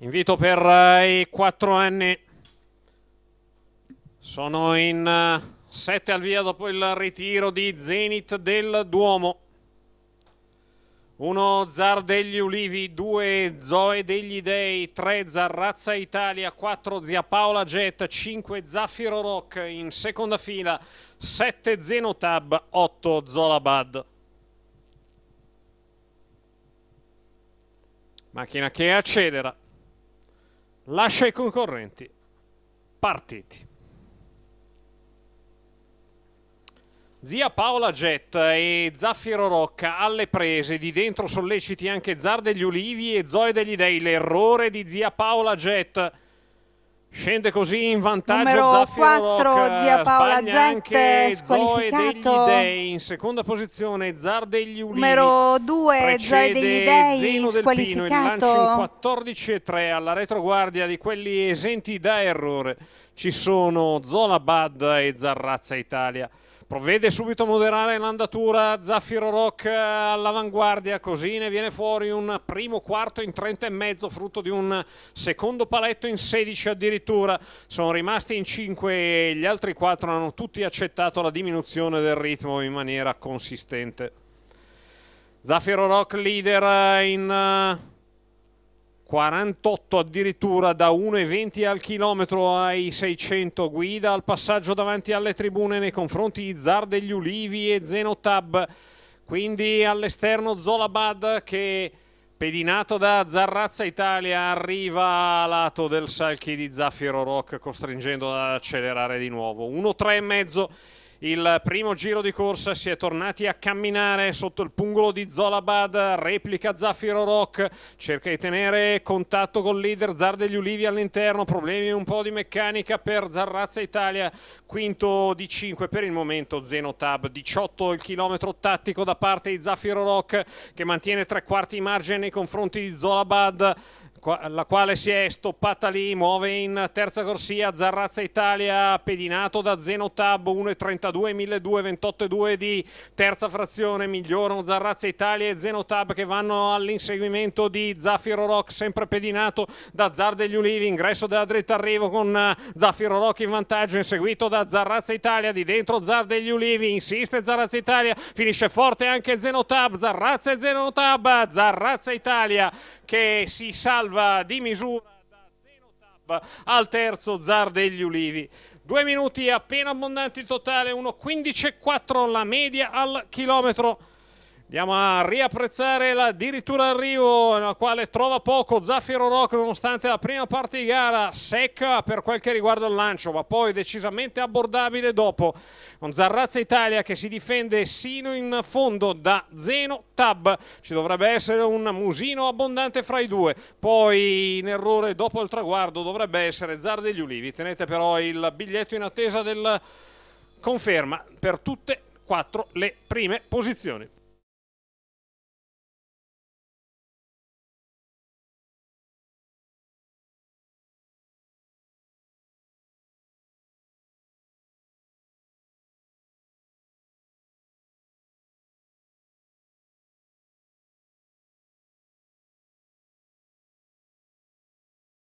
Invito per eh, i 4 anni. Sono in 7 eh, al via dopo il ritiro di Zenit del Duomo. 1 Zar degli Ulivi, 2 Zoe degli Dei, 3 Zarrazza Italia, 4 Zia Paola Jet, 5 Zaffiro Rock in seconda fila, 7 Zenotab, 8 Zolabad. Macchina che accelera lascia i concorrenti partiti. Zia Paola Jet e Zaffiro Rocca alle prese, di dentro solleciti anche Zar degli Ulivi e Zoe degli Dei, l'errore di zia Paola Jet Scende così in vantaggio Numero Zaffiro 4, Rock. Zia Paola Sbaglia anche Zoe degli Dei in seconda posizione, Zar degli Ulini. Numero 2, Zoe degli Dei Zeno del Pino, il lancio in 14-3 alla retroguardia di quelli esenti da errore. Ci sono Zola Bad e Zarrazza Italia. Provvede subito a moderare l'andatura Zaffiro Rock eh, all'avanguardia, così ne viene fuori un primo quarto in 30 e mezzo, frutto di un secondo paletto in 16 addirittura. Sono rimasti in 5 e gli altri 4 hanno tutti accettato la diminuzione del ritmo in maniera consistente. Zaffiro Rock leader eh, in eh, 48 addirittura da 1,20 al chilometro ai 600 guida al passaggio davanti alle tribune nei confronti di Zar degli Ulivi e Zenotab quindi all'esterno Zolabad che pedinato da Zarrazza Italia arriva a lato del Salchi di Zaffiro Rock costringendo ad accelerare di nuovo 1,3 e mezzo il primo giro di corsa si è tornati a camminare sotto il pungolo di Zolabad, replica Zaffiro Rock, cerca di tenere contatto col leader Zar degli Ulivi all'interno, problemi un po' di meccanica per Zarrazza Italia, quinto di 5 per il momento Zenotab, 18 il chilometro tattico da parte di Zaffiro Rock che mantiene tre quarti margine nei confronti di Zolabad la quale si è stoppata lì, muove in terza corsia Zarrazza Italia, pedinato da Zenotab 1.32, 1.2, di terza frazione, migliorano Zarrazza Italia e Zenotab che vanno all'inseguimento di Zaffiro Rock, sempre pedinato da Zar degli Ulivi, ingresso della dritta arrivo con eh, Zaffiro Rock in vantaggio, inseguito da Zarrazza Italia, di dentro Zar degli Ulivi, insiste Zarrazza Italia, finisce forte anche Zenotab, Zarrazza e Zenotab, Zarrazza Italia che si salva serva di misura da Zenotab al terzo Zar degli Ulivi. Due minuti appena abbondanti il totale, 1.15.4 la media al chilometro Andiamo a riapprezzare addirittura arrivo, nella quale trova poco Zaffiro Rock nonostante la prima parte di gara secca per quel che riguarda il lancio, ma poi decisamente abbordabile dopo. Con Zarrazza Italia che si difende sino in fondo da Zeno Tab. Ci dovrebbe essere un musino abbondante fra i due. Poi in errore dopo il traguardo dovrebbe essere Zar degli Ulivi. Tenete però il biglietto in attesa del conferma per tutte e quattro le prime posizioni.